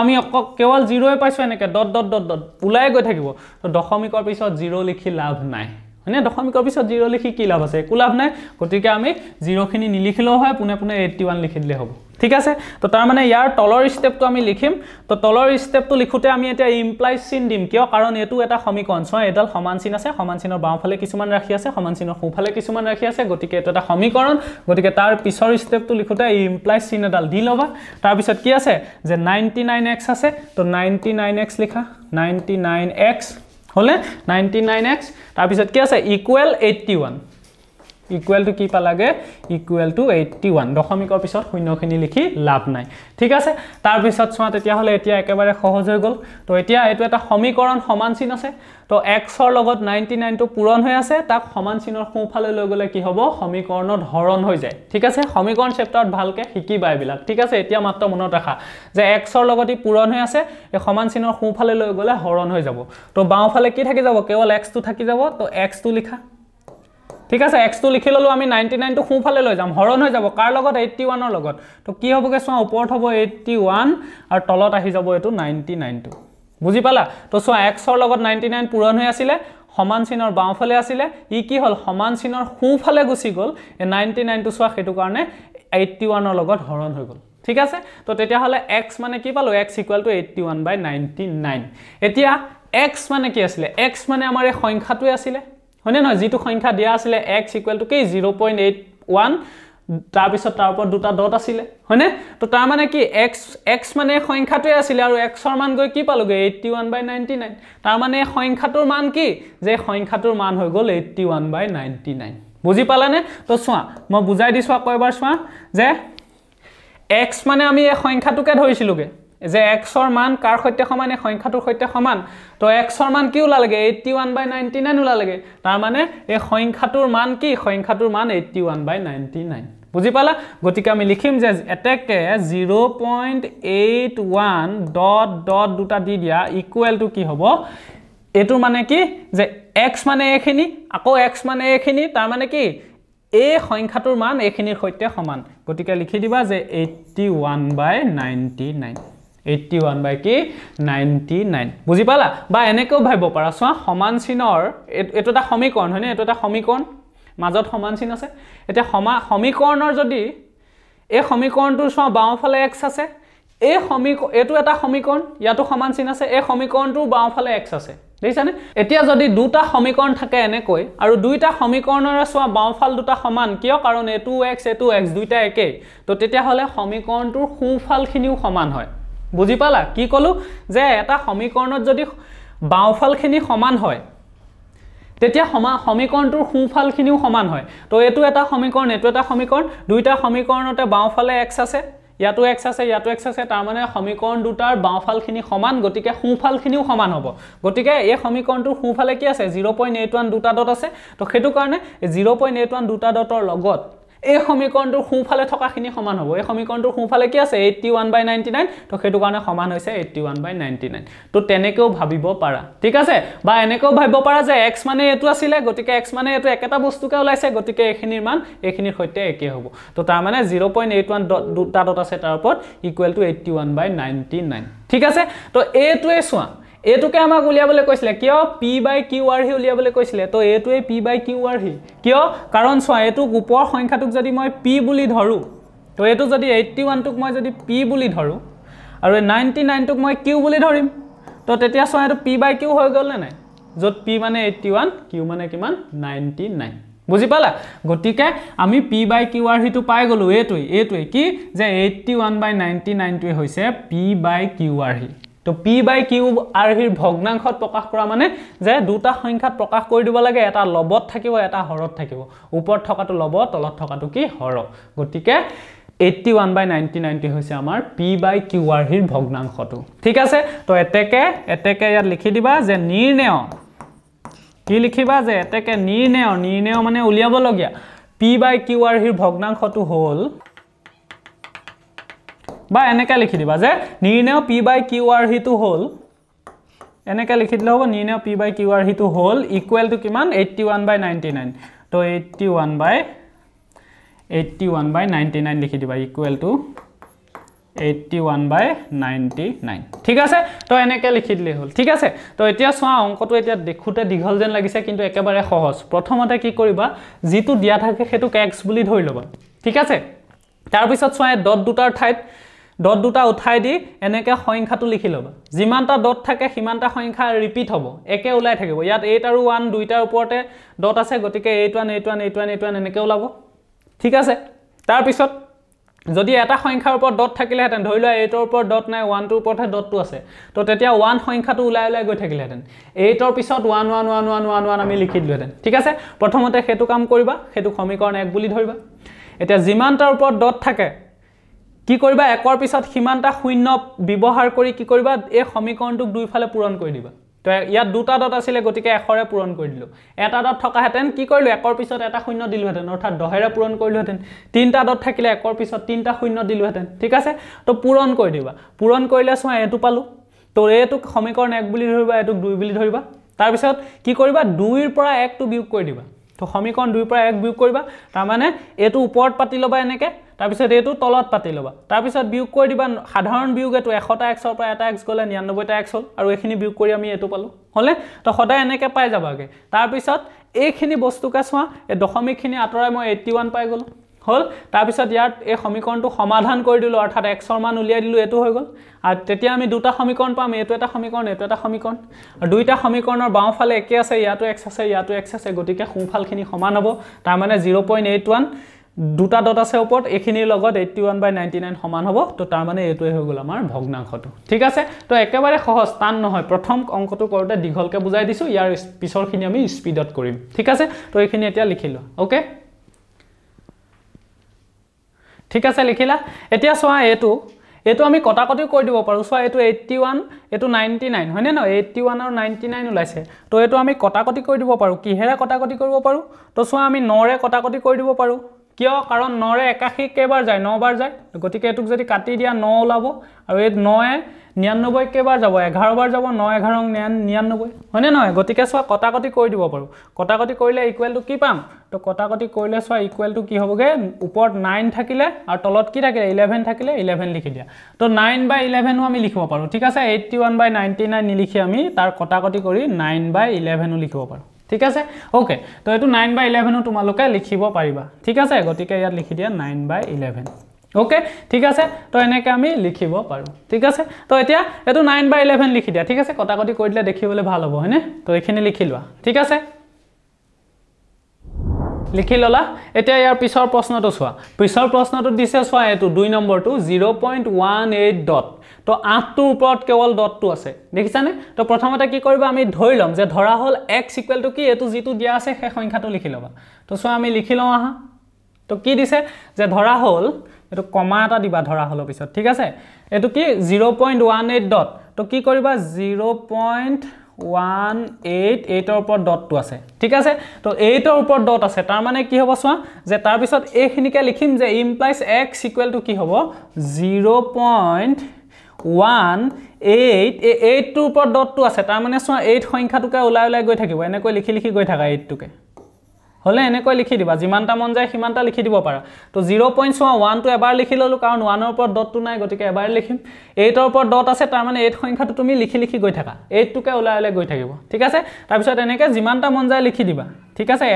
আমি কেৱল জিৰ'ই পাইছোঁ এনেকৈ ডট ডট ডট ডট ওলাই গৈ থাকিব তো দশমিকৰ পিছত জিৰ' লিখি লাভ নাই মানে দশমিকৰ পিছত জিৰ' লিখি কি লাভ আছে একো লাভ নাই গতিকে আমি জিৰ'খিনি নিলিখিলেও হয় পোনে পোনে এইটটি ওৱান লিখি দিলে হ'ব ঠিক আছে তো তাৰমানে ইয়াৰ তলৰ ষ্টেপটো আমি লিখিম তো তলৰ ষ্টেপটো লিখোঁতে আমি এতিয়া ইমপ্লাইজ চিন দিম কিয় কাৰণ এইটো এটা সমীকৰণ চোৱা এইডাল সমান চিন আছে সমান চিনৰ বাওঁফালে কিছুমান ৰাখি আছে সমান চিনৰ সোঁফালে কিছুমান ৰাখি আছে গতিকে এইটো এটা সমীকৰণ গতিকে তাৰ পিছৰ ষ্টেপটো লিখোঁতে ইমপ্লাইজ চিন এডাল দি ল'বা তাৰপিছত কি আছে যে নাইণ্টি নাইন এক্স আছে তো নাইণ্টি নাইন এক্স লিখা নাইণ্টি নাইন এক্স হলে 99x তাৰ পিছত কি আছে ইকুৱেল 81 ইকুৱেল টু কি পালাগৈ ইকুৱেল টু এইট্টি ওৱান দশমিকৰ পিছত শূন্যখিনি লিখি লাভ নাই ঠিক আছে তাৰপিছত চোৱা তেতিয়াহ'লে এতিয়া একেবাৰে সহজ হৈ গ'ল তো এতিয়া এইটো এটা সমীকৰণ সমান চিন আছে তো এক্সৰ লগত নাইণ্টি নাইনটো পূৰণ হৈ আছে তাক সমান চিনৰ সোঁফালে লৈ গ'লে কি হ'ব সমীকৰণত হৰণ হৈ যায় ঠিক আছে সমীকৰণ চেপ্টাৰত ভালকৈ শিকিবা এইবিলাক ঠিক আছে এতিয়া মাত্ৰ মনত ৰাখা যে এক্সৰ লগত ই পূৰণ হৈ আছে এই সমান চিনৰ সোঁফালে লৈ গ'লে হৰণ হৈ যাব তো বাওঁফালে কি থাকি যাব কেৱল এক্সটো থাকি যাব তো এক্সটো লিখা ঠিক আছে এক্সটো লিখি ললোঁ আমি নাইণ্টি নাইনটো সোঁফালে লৈ যাম হৰণ হৈ যাব কাৰ লগত এইট্টি ওৱানৰ লগত তো কি হ'বগৈ চোৱা ওপৰত হ'ব এইট্টি ওৱান আৰু তলত আহি যাব এইটো নাইণ্টি নাইনটো বুজি পালা তো চোৱা এক্সৰ লগত নাইণ্টি নাইন পূৰণ হৈ আছিলে সমান চিনৰ বাওঁফালে আছিলে ই কি হ'ল সমান চিনৰ সোঁফালে গুচি গ'ল এই নাইণ্টি নাইনটো চোৱা সেইটো কাৰণে এইট্টি ওৱানৰ লগত হৰণ হৈ গ'ল ঠিক আছে তো তেতিয়াহ'লে এক্স মানে কি পালোঁ x equal to eighty one by ninety nine এতিয়া এক্স মানে কি আছিলে এক্স মানে আমাৰ এই সংখ্যাটোৱে আছিলে হয়নে নহয় যিটো সংখ্যা দিয়া আছিলে এক্স ইকুৱেল টু কি জিৰ' পইণ্ট এইট ওৱান তাৰপিছত তাৰ ওপৰত দুটা ডট আছিলে হয়নে তো তাৰমানে কি এক্স এক্স মানে সংখ্যাটোৱে আছিলে আৰু এক্সৰ মান গৈ কি পালোগৈ eighty one by ninety nine তাৰমানে সংখ্যাটোৰ মান কি যে সংখ্যাটোৰ মান হৈ গ'ল eighty one by ninety nine বুজি পালানে তো চোৱা মই বুজাই দিছোঁ আকৌ এবাৰ চোৱা যে এক্স মানে আমি এই সংখ্যাটোকে ধৰিছিলোঁগৈ যে এক্সৰ মান কাৰ সৈতে সমান এই সংখ্যাটোৰ সৈতে সমান তো এক্সৰ মান কি ওলালেগে eighty one by ninety nine ওলালেগে তাৰমানে এই সংখ্যাটোৰ মান কি সংখ্যাটোৰ মান eighty one by ninety nine বুজি পালা গতিকে আমি লিখিম যে এটেকে zero' point eight one dot dot দুটা দি দিয়া ইকুৱেলটো কি হ'ব এইটোৰ মানে কি যে এক্স মানে এইখিনি আকৌ এক্স মানে এইখিনি তাৰমানে কি এই সংখ্যাটোৰ মান এইখিনিৰ সৈতে সমান গতিকে লিখি দিবা যে eighty one by ninety nine eighty one by কি নাইণ্টি নাইন বুজি পালা বা এনেকৈও ভাবিব পাৰা চোৱা সমান চিনৰ এইটো এটা সমীকৰণ হয়নে এইটো এটা সমীকৰণ মাজত সমান চিন আছে এতিয়া সমা সমীকৰণৰ যদি এই সমীকৰণটোৰ চোৱা বাওঁফালে এক্স আছে এই সমীক এইটো এটা সমীকৰণ ইয়াতো সমান চিন আছে এই সমীকৰণটোৰ বাওঁফালে এক্স আছে দেখিছানে এতিয়া যদি দুটা সমীকৰণ থাকে এনেকৈ আৰু দুইটা সমীকৰণৰে চোৱা বাওঁফাল দুটা সমান কিয় কাৰণ এইটো এক্স এইটো এক্স দুইটা একেই তো তেতিয়াহ'লে সমীকৰণটোৰ সোঁফালখিনিও সমান হয় বুজি পালা কি ক'লোঁ যে এটা সমীকৰণত যদি বাওঁফালখিনি সমান হয় তেতিয়া সমা সমীকৰণটোৰ সোঁফালখিনিও সমান হয় তো এইটো এটা সমীকৰণ এইটো এটা সমীকৰণ দুয়োটা সমীকৰণতে বাওঁফালে এক্স আছে ইয়াতো এক্স আছে ইয়াতো এক্স আছে তাৰমানে সমীকৰণ দুটাৰ বাওঁফালখিনি সমান গতিকে সোঁফালখিনিও সমান হ'ব গতিকে এই সমীকৰণটোৰ সোঁফালে কি আছে জিৰ' পইণ্ট এইট ওৱান দুটা ডট আছে তো সেইটো কাৰণে জিৰ' পইণ্ট এইট ওৱান দুটা ডটৰ লগত এই সমীকৰণটোৰ সোঁফালে থকাখিনি সমান হ'ব এই সমীকৰণটোৰ সোঁফালে কি আছে eighty one by ninety nine ত' সেইটো কাৰণে সমান হৈছে eighty one by ninety nine তো তেনেকৈও ভাবিব পাৰা ঠিক আছে বা এনেকৈও ভাবিব পাৰা যে এক্স মানে এইটো আছিলে গতিকে এক্স মানে এইটো একেটা বস্তুকে ওলাইছে গতিকে এইখিনিৰ মান এইখিনিৰ সৈতে একেই হ'ব ত' তাৰমানে জিৰ' পইণ্ট এইট ওৱান দুটা দত আছে তাৰ ওপৰত equal to eighty one by ninety nine ঠিক আছে ত' এইটোৱে চোৱা এইটোকে আমাক উলিয়াবলৈ কৈছিলে কিয় পি বাই কিউ আৰ হি উলিয়াবলৈ কৈছিলে তো এইটোৱে পি বাই কিউ আৰ হি কিয় কাৰণ চোৱা এইটো গোপৰ সংখ্যাটোক যদি মই পি বুলি ধৰোঁ তো এইটো যদি এইটটি ওৱানটোক মই যদি পি বুলি ধৰোঁ আৰু নাইণ্টি নাইনটোক মই কিউ বুলি ধৰিম তো তেতিয়া ছয় এইটো পি বাই কিউ হৈ গ'লনে নাই য'ত পি মানে এইটটি ওৱান কিউ মানে কিমান নাইণ্টি নাইন বুজি পালা গতিকে আমি পি বাই কিউ আৰ হিটো পাই গ'লোঁ এইটোৱেই এইটোৱেই কি যে এইটটি ওৱান বাই নাইণ্টি নাইনটোৱে হৈছে পি বাই কিউ আৰ হি তো পি বাই কিউব আৰ্হিৰ ভগ্নাংশত প্ৰকাশ কৰা মানে যে দুটা সংখ্যাত প্ৰকাশ কৰি দিব লাগে এটা লবত থাকিব এটা হৰত থাকিব ওপৰত থকাটো লব তলত থকাটো কি হৰ গতিকে eighty one by ninety ninety হৈছে আমাৰ পি বাই কিউ আৰ্হিৰ ভগ্নাংশটো ঠিক আছে তো এতেকে এতেকে ইয়াত লিখি দিবা যে নিৰ্ণেয় কি লিখিবা যে এতেকে নিৰ্ণেয় নিৰ্ণেয় মানে উলিয়াবলগীয়া পি বাই কিউ আৰ্হিৰ ভগ্নাংশটো হ'ল বা এনেকৈ লিখি দিবা যে নিৰ্ণয় পি বাই কিউ আৰ সিটো হ'ল এনেকৈ লিখি দিলে হ'ব নিৰ্ণয় পি বাই কিউ আৰ সিটো হ'ল ইকুৱেল টু কিমান eighty one by ninety nine তো eighty one by eighty one by ninety nine লিখি দিবা equal to eighty one by ninety nine ঠিক আছে তো এনেকৈ লিখি দিলেই হ'ল ঠিক আছে তো এতিয়া চোৱা অংকটো এতিয়া দেখোঁতে দীঘল যেন লাগিছে কিন্তু একেবাৰে সহজ প্ৰথমতে কি কৰিবা যিটো দিয়া থাকে সেইটোক এক্স বুলি ধৰি ল'বা ঠিক আছে তাৰপিছত চোৱা এই দুটাৰ ঠাইত ডট দুটা উঠাই দি এনেকৈ সংখ্যাটো লিখি ল'বা যিমানটা ডট থাকে সিমানটা সংখ্যা ৰিপিট হ'ব একে ওলাই থাকিব ইয়াত এইট আৰু ওৱান দুইটাৰ ওপৰতে ডট আছে গতিকে eight one eight one eight one eight one এনেকৈ ওলাব ঠিক আছে তাৰপিছত যদি এটা সংখ্যাৰ ওপৰত ডট থাকিলেহেঁতেন ধৰি লোৱা এইটৰ ওপৰত ডট নাই ওৱানটোৰ ওপৰতহে ডটটো আছে তো তেতিয়া ওৱান সংখ্যাটো ওলাই ওলাই গৈ থাকিলেহেঁতেন এইটৰ পিছত one one one one one one আমি লিখি দিলোহেঁতেন ঠিক আছে প্ৰথমতে সেইটো কাম কৰিবা সেইটো সমীকৰণ এক বুলি ধৰিবা এতিয়া যিমানটাৰ ওপৰত ডট থাকে কি কৰিবা একৰ পিছত সিমানটা শূন্য ব্যৱহাৰ কৰি কি কৰিবা এই সমীকৰণটোক দুইফালে পূৰণ কৰি দিবা তো ইয়াত দুটা দত আছিলে গতিকে এশৰে পূৰণ কৰি দিলোঁ এটা দত থকাহেঁতেন কি কৰিলোঁ একৰ পিছত এটা শূন্য দিলোঁহেঁতেন অৰ্থাৎ দহেৰে পূৰণ কৰিলোঁহেঁতেন তিনিটা দত থাকিলে একৰ পিছত তিনিটা শূন্য দিলোঁহেঁতেন ঠিক আছে তো পূৰণ কৰি দিবা পূৰণ কৰিলে চোৱা এইটো পালোঁ তো এইটোক সমীকৰণ এক বুলি ধৰিবা এইটোক দুই বুলি ধৰিবা তাৰপিছত কি কৰিবা দুইৰ পৰা একটো বিয়োগ কৰি দিবা তো সমীকৰণ দুইৰ পৰা এক বিয়োগ কৰিবা তাৰমানে এইটো ওপৰত পাতি ল'বা এনেকৈ তাৰপিছত এইটো তলত পাতি ল'বা তাৰপিছত বিয়োগ কৰি দিবা সাধাৰণ বিয়োগ এইটো এশটা এক্সৰ পৰা এটা এক্স গ'লে নিৰান্নব্বৈটা এক্স হ'ল আৰু এইখিনি বিয়োগ কৰি আমি এইটো পালোঁ হ'লে তো সদায় এনেকৈ পাই যাবাগৈ তাৰপিছত এইখিনি বস্তুকে চোৱা এই দশমিকখিনি আঁতৰাই মই এইটি ওৱান পাই গ'লোঁ হ'ল তাৰপিছত ইয়াত এই সমীকৰণটো সমাধান কৰি দিলোঁ অৰ্থাৎ এক্সৰ মান উলিয়াই দিলোঁ এইটো হৈ গ'ল আৰু তেতিয়া আমি দুটা সমীকৰণ পাম এইটো এটা সমীকৰণ এইটো এটা সমীকৰণ আৰু দুইটা সমীকৰণৰ বাওঁফালে একে আছে ইয়াতো এক্স আছে ইয়াতো এক্স আছে গতিকে সোঁফালখিনি সমান হ'ব তাৰমানে জিৰ' পইণ্ট এইট ওৱান দুটা ডট আছে ওপৰত এইখিনিৰ লগত eighty one by ninety nine সমান হ'ব তো তাৰ মানে এইটোৱে হৈ গ'ল আমাৰ ভগ্নাংশটো ঠিক আছে তো একেবাৰে সহজ টান নহয় প্ৰথম অংকটো কৰোঁতে দীঘলকৈ বুজাই দিছোঁ ইয়াৰ পিছৰখিনি আমি স্পীডত কৰিম ঠিক আছে তো এইখিনি এতিয়া লিখি লোৱা অ'কে ঠিক আছে লিখিলা এতিয়া চোৱা এইটো এইটো আমি কটাকটিও কৰি দিব পাৰোঁ চোৱা এইটো এইট্টি ওৱান এইটো নাইণ্টি নাইন হয়নে নহয় এইট্টি ওৱান আৰু নাইণ্টি নাইন ওলাইছে তো এইটো আমি কটাকটি কৰি দিব পাৰোঁ কিহেৰে কটাকটি কৰিব পাৰোঁ তো চোৱা আমি নৰে কটাকটি কৰি দিব পাৰোঁ কিয় কাৰণ নৰে একাশী কেইবাৰ যায় নবাৰ যায় গতিকে এইটোক যদি কাটি দিয়া ন ওলাব আৰু এই নয়ে নিৰান্নব্বৈ কেইবাৰ যাব এঘাৰবাৰ যাব ন এঘাৰ নিৰান্নব্বৈ হয়নে নহয় গতিকে চোৱা কটাকটি কৰি দিব পাৰোঁ কটাকটি কৰিলে ইকুৱেলটো কি পাম তো কটাকটি কৰিলে চোৱা ইকুৱেলটো কি হ'বগৈ ওপৰত নাইন থাকিলে আৰু তলত কি থাকিলে ইলেভেন থাকিলে ইলেভেন লিখি দিয়া তো নাইন বাই ইলেভেনো আমি লিখিব পাৰোঁ ঠিক আছে eighty one by ninety nine নিলিখি আমি তাৰ কটাকটি কৰি নাইন বাই ইলেভেনো লিখিব পাৰোঁ ঠিক আছে ওকে তো এই নাইন বাই ইলেভেনও তোমালে লিখব পাৰিবা ঠিক আছে গতি ইয়াত লিখি দিয়া নাইন বাই ইলেভেন অ'কে ঠিক আছে তো এনেকৈ আমি লিখিব পাৰোঁ ঠিক আছে তো এতিয়া এইটো নাইন বাই ইলেভেন লিখি দিয়া ঠিক আছে কটাকটি কৰি দিলে দেখিবলৈ ভাল হ'ব হয়নে তো এইখিনি লিখি লোৱা ঠিক আছে লিখি ল'লা এতিয়া ইয়াৰ পিছৰ প্ৰশ্নটো চোৱা পিছৰ প্ৰশ্নটোত দিছে চোৱা এইটো দুই নম্বৰটো zero' point one eight dot তো আঠটোৰ ওপৰত কেৱল ডটটো আছে দেখিছানে তো প্ৰথমতে কি কৰিবা আমি ধৰি ল'ম যে ধৰা হ'ল এক্স ইকুৱেলটো কি এইটো যিটো দিয়া আছে সেই সংখ্যাটো লিখি ল'বা তো চোৱা আমি লিখি লওঁ আহা তো কি দিছে যে ধৰা হ'ল এইটো কমা এটা দিবা ধৰা হ'লৰ পিছত ঠিক আছে এইটো কি zero' point one eight dot তো কি কৰিবা জিৰ' পইণ্ট ওৱান এইট এইটৰ ওপৰত ডটটো আছে ঠিক আছে তো এইটৰ ওপৰত ডট আছে তাৰমানে কি হ'ব চোৱা যে তাৰপিছত এইখিনিকে লিখিম যে ইমপ্লাইজ এক্স ইকুৱেলটো কি হ'ব জিৰ' পইণ্ট ওৱান এইট এই এইটটোৰ ওপৰত ডটটো আছে তাৰমানে চোৱা এইট সংখ্যাটোকে ওলাই ওলাই গৈ থাকিব এনেকৈ লিখি লিখি গৈ থাকা এইটটোকে হ'লে এনেকৈ লিখি দিবা যিমানটা মন যায় সিমানটা লিখি দিব পাৰা তো জিৰ' পইণ্ট চোৱা ওৱানটো এবাৰ লিখি ল'লোঁ কাৰণ ওৱানৰ ওপৰত ডটটো নাই গতিকে এবাৰ লিখিম এইটৰ ওপৰত ডট আছে তাৰমানে এইট সংখ্যাটো তুমি লিখি লিখি গৈ থাকা এইটটোকে ওলাই ওলাই গৈ থাকিব ঠিক আছে তাৰপিছত এনেকৈ যিমানটা মন যায় লিখি দিবা ঠিক আছে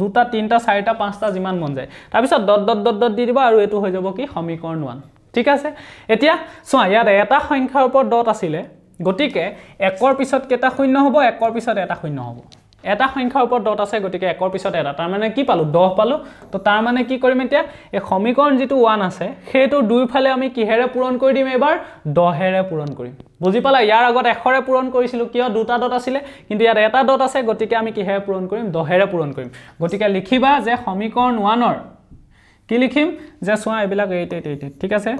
দুটা তিনিটা চাৰিটা পাঁচটা যিমান মন যায় তাৰপিছত ডট ডট ডট ডট দি দিবা আৰু এইটো হৈ যাব কি সমীকৰণ ওৱান ঠিক আছে এতিয়া চোৱা ইয়াত এটা সংখ্যাৰ ওপৰত ডট আছিলে গতিকে একৰ পিছত কেইটা শূন্য হ'ব একৰ পিছত এটা শূন্য হ'ব এটা সংখ্যাৰ ওপৰত ড'ট আছে গতিকে একৰ পিছত এটা তাৰমানে কি পালোঁ দহ পালোঁ তো তাৰমানে কি কৰিম এতিয়া এই সমীকৰণ যিটো ওৱান আছে সেইটো দুইফালে আমি কিহেৰে পূৰণ কৰি দিম এইবাৰ দহেৰে পূৰণ কৰিম বুজি পালে ইয়াৰ আগত এশৰে পূৰণ কৰিছিলোঁ কিয় দুটা দত আছিলে কিন্তু ইয়াত এটা দত আছে গতিকে আমি কিহেৰে পূৰণ কৰিম দহেৰে পূৰণ কৰিম গতিকে লিখিবা যে সমীকৰণ ওৱানৰ কি লিখিম যে চোৱা এইবিলাক এইট এইট এইট এইট ঠিক আছে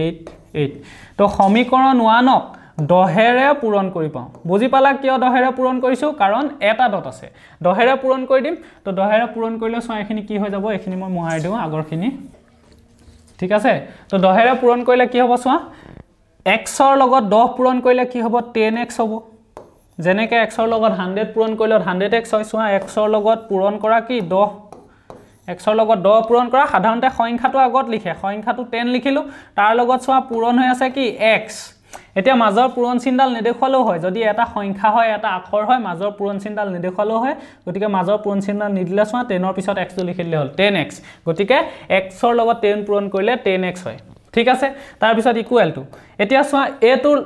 এইট এইট তো সমীকৰণ ওৱানক দহেৰে পূৰণ কৰি পাওঁ বুজি পালা কিয় দহেৰে পূৰণ কৰিছোঁ কাৰণ এটা দত আছে দহেৰে পূৰণ কৰি দিম তো দহেৰে পূৰণ কৰিলে চোৱা এইখিনি কি হৈ যাব এইখিনি মই মোহাৰি দিওঁ আগৰখিনি ঠিক আছে তো দহেৰে পূৰণ কৰিলে কি হ'ব চোৱা এক্সৰ লগত দহ পূৰণ কৰিলে কি হ'ব টেন এক্স হ'ব যেনেকৈ এক্সৰ লগত হাণ্ড্ৰেড পূৰণ কৰিলে হাণ্ড্ৰেড এক্স হয় চোৱা এক্সৰ লগত পূৰণ কৰা কি দহ এক্সৰ লগত দহ পূৰণ কৰা সাধাৰণতে সংখ্যাটো আগত লিখে সংখ্যাটো টেন লিখিলোঁ তাৰ লগত চোৱা পূৰণ হৈ আছে কি এক্স এতিয়া মাজৰ পূৰণচিনডাল নেদেখুৱালেও হয় যদি এটা সংখ্যা হয় এটা আখৰ হয় মাজৰ পূৰণচিনডাল নেদেখুৱালেও হয় গতিকে মাজৰ পূৰণচিনডাল নিদিলে চোৱা টেনৰ পিছত এক্সটো লিখিলে হ'ল টেন এক্স গতিকে এক্সৰ লগত টেন পূৰণ কৰিলে টেন এক্স হয় ঠিক আছে তাৰপিছত ইকুৱেলটো এতিয়া চোৱা এইটোৰ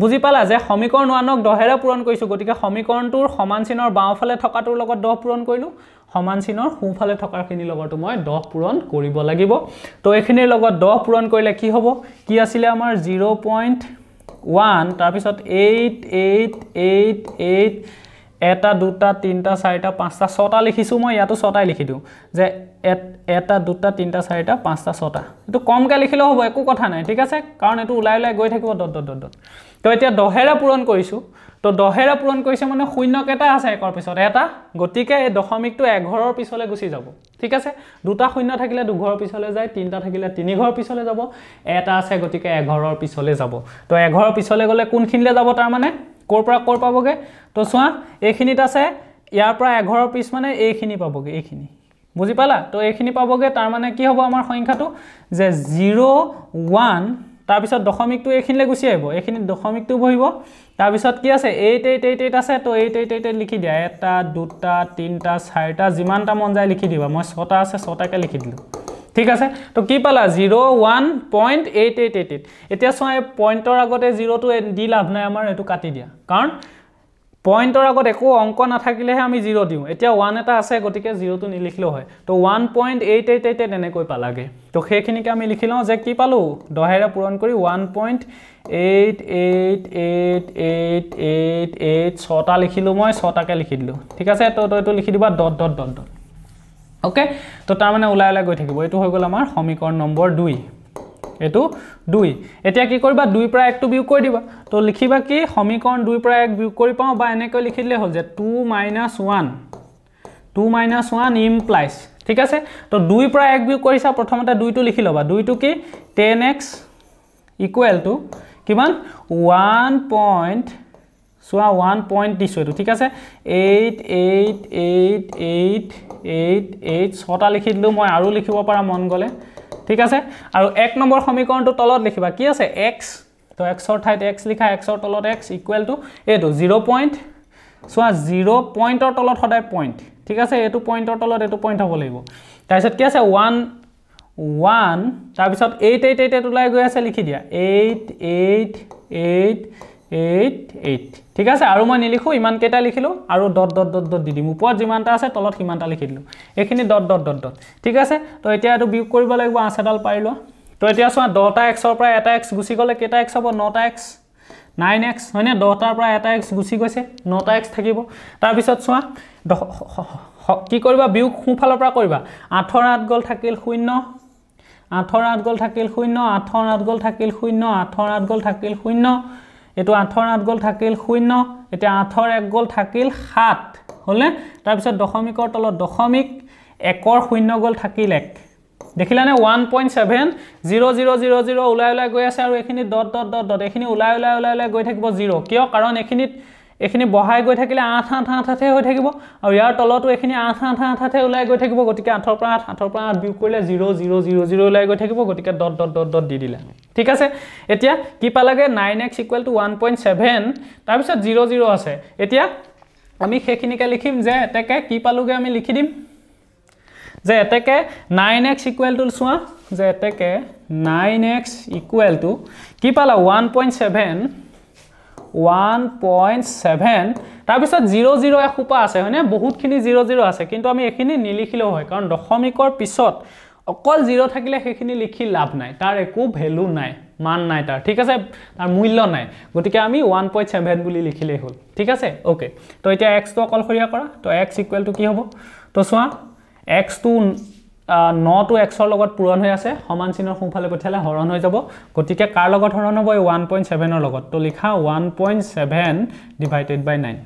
বুজি পালা যে সমীকৰণ ওৱানক দহেৰে পূৰণ কৰিছোঁ গতিকে সমীকৰণটোৰ সমান চিনৰ বাওঁফালে থকাটোৰ লগত দহ পূৰণ কৰিলোঁ সমান চিনৰ সোঁফালে থকাখিনিৰ লগতো মই দহ পূৰণ কৰিব লাগিব তো এইখিনিৰ লগত দহ পূৰণ কৰিলে কি হ'ব কি আছিলে আমাৰ জিৰ' পইণ্ট ওৱান তাৰপিছত এইট এইট এইট এইট এটা দুটা তিনিটা চাৰিটা পাঁচটা ছটা লিখিছোঁ মই ইয়াতো ছটাই লিখি দিওঁ যে এটা দুটা তিনিটা চাৰিটা পাঁচটা ছটা এইটো কমকৈ লিখিলেও হ'ব একো কথা নাই ঠিক আছে কাৰণ এইটো ওলাই ওলাই গৈ থাকিব দত দত দত দত তো এতিয়া দহেৰে পূৰণ কৰিছোঁ তো দহেৰে পূৰণ কৰিছে মানে শূন্য কেইটা আছে একৰ পিছত এটা গতিকে এই দশমিকটো এঘৰৰ পিছলৈ গুচি যাব ঠিক আছে দুটা শূন্য থাকিলে দুঘৰৰ পিছলৈ যায় তিনিটা থাকিলে তিনিঘৰৰ পিছলৈ যাব এটা আছে গতিকে এঘৰৰ পিছলৈ যাব তো এঘৰৰ পিছলৈ গ'লে কোনখিনিলৈ যাব তাৰমানে ক'ৰ পৰা ক'ৰ পাবগৈ তো চোৱা এইখিনিত আছে ইয়াৰ পৰা এঘাৰ পিছ মানে এইখিনি পাবগৈ এইখিনি বুজি পালা তো এইখিনি পাবগৈ তাৰমানে কি হ'ব আমাৰ সংখ্যাটো যে জিৰ' ওৱান তাৰপিছত দশমিকটো এইখিনিলৈ গুচি আহিব এইখিনিত দশমিকটো বহিব তাৰপিছত কি আছে এইট এইট এইট এইট আছে তো এইট এইট এইট এইট লিখি দিয়া এটা দুটা তিনিটা চাৰিটা যিমানটা মন যায় লিখি দিবা মই ছটা আছে ছটাকৈ লিখি দিলোঁ ঠিক আছে তো কি পালা zero' one point eight eight eight eight এতিয়া চোৱা এই পইণ্টৰ আগতে জিৰ'টো দি লাভ নাই আমাৰ এইটো কাটি দিয়া কাৰণ পইণ্টৰ আগত একো অংক নাথাকিলেহে আমি জিৰ' দিওঁ এতিয়া ওৱান এটা আছে গতিকে জিৰ'টো নিলিখিলেও হয় তো one point eight eight eight eight এনেকৈ পালাগৈ তো সেইখিনিকে আমি লিখি লওঁ যে কি পালোঁ দহেৰে পূৰণ কৰি one point eight eight eight eight eight eight ছটা লিখিলোঁ মই ছটাকৈ লিখি দিলোঁ ঠিক আছে তো তই এইটো লিখি দিবা দত দত দত দত ওকে তো তাৰ মানে উলাই উলাই গৈ থাকিব এটো হৈ গল আমাৰ সমীকৰণ নম্বৰ 2 এটো 2 এতিয়া কি কৰিবা 2 পৰা 1 টো বিয়োগ কৰি দিবা তো লিখিবা কি সমীকৰণ 2 পৰা 1 বিয়োগ কৰি পাও বা এনেকৈ লিখিলে হল যে 2 1 2 1 ইমপ্লাইজ ঠিক আছে তো 2 পৰা 1 বিয়োগ কৰিছা প্ৰথমতে 2 টো লিখি লবা 2 টো কি 10x ইকুৱেল টু কিমান 1. চোৱা ওৱান পইণ্ট দিছোঁ এইটো ঠিক আছে eight eight eight eight eight eight ছটা লিখি দিলোঁ মই আৰু লিখিব পৰা মন গ'লে ঠিক আছে আৰু এক নম্বৰ সমীকৰণটো তলত লিখিবা কি আছে এক্স তো এক্সৰ ঠাইত এক্স লিখা এক্সৰ তলত এক্স ইকুৱেল টু এইটো জিৰ' পইণ্ট চোৱা জিৰ' পইণ্টৰ তলত সদায় পইণ্ট ঠিক আছে এইটো পইণ্টৰ তলত এইটো পইণ্ট হ'ব লাগিব তাৰপিছত কি আছে ওৱান ওৱান তাৰপিছত এইট এইট এইট এইট ওলাই গৈ আছে লিখি দিয়া eight eight eight eight eight ঠিক আছে আৰু মই নিলিখোঁ ইমানকেইটা লিখিলোঁ আৰু ডট ডট ডট ডট দি দিম ওপৰত যিমানটা আছে তলত সিমানটা লিখি দিলোঁ এইখিনি ডট ডট ডট ডট ঠিক আছে তো এতিয়া এইটো বিয়োগ কৰিব লাগিব আঁচ এডাল পাৰি লোৱা তো এতিয়া চোৱা দহটা এক্সৰ পৰা এটা এক্স গুচি গ'লে কেইটা এক্স হ'ব নটা এক্স নাইন এক্স হয়নে দহটাৰ পৰা এটা এক্স গুচি গৈছে নটা এক্স থাকিব তাৰপিছত চোৱা দহ কি কৰিবা বিয়োগ সোঁফালৰ পৰা কৰিবা আঠৰ আঠ গ'ল থাকিল শূন্য আঠৰ আঠ গ'ল থাকিল শূন্য আঠৰ আঠ গ'ল থাকিল শূন্য আঠৰ আঠ গ'ল থাকিল শূন্য এইটো আঠৰ আঠ গ'ল থাকিল শূন্য এতিয়া আঠৰ এক গ'ল থাকিল সাত হ'লনে তাৰপিছত দশমিকৰ তলত দশমিক একৰ শূন্য গ'ল থাকিল এক দেখিলানে one point seven zero' zero' zero' zero' ওলাই ওলাই গৈ আছে আৰু এইখিনি ডট ডট ডট ডট এইখিনি ওলাই ওলাই ওলাই ওলাই গৈ থাকিব জিৰ' কিয় কাৰণ এইখিনিত এইখিনি বহাই গৈ থাকিলে আঠ আঠ আঠ আঠহে হৈ থাকিব আৰু ইয়াৰ তলতো এইখিনি আঠ আঠ আঠ আঠহে ওলাই গৈ থাকিব গতিকে আঠৰ পৰা আঠ আঠৰ পৰা আঠ বিয়োগ কৰিলে জিৰ' জিৰ' জিৰ' জিৰ' ওলাই গৈ থাকিব গতিকে ডট ডট ডট ডট দি দিলে ঠিক আছে এতিয়া কি পালেগৈ nine x equal to one point seven তাৰপিছত জিৰ' জিৰ' আছে এতিয়া আমি সেইখিনিকে লিখিম যে এতেকে কি পালোঁগৈ আমি লিখি দিম যে এতেকে নাইন এক্স ইকুৱেল টু চোৱা যে এতেকে নাইন এক্স ইকুৱেল টু কি পালা one point seven one point seven তাৰপিছত জিৰ' জিৰ' এসোপা আছে হয়নে বহুতখিনি জিৰ' জিৰ' আছে কিন্তু আমি এইখিনি নিলিখিলেও হয় কাৰণ দশমিকৰ পিছত অকল জিৰ' থাকিলে সেইখিনি লিখি লাভ নাই তাৰ একো ভেলু নাই মান নাই তাৰ ঠিক আছে তাৰ মূল্য নাই গতিকে আমি ওৱান পইণ্ট ছেভেন বুলি লিখিলেই হ'ল ঠিক আছে অ'কে তো এতিয়া এক্সটো অকলশৰীয়া কৰা তো এক্স ইকুৱেলটো কি হ'ব তো চোৱা এক্সটো নটো এক্সৰ লগত পূৰণ হৈ আছে সমান চিনৰ সোঁফালে পঠিয়ালে হৰণ হৈ যাব গতিকে কাৰ লগত হৰণ হ'ব এই ওৱান পইণ্ট ছেভেনৰ লগত ত' লিখা one point seven divided by nine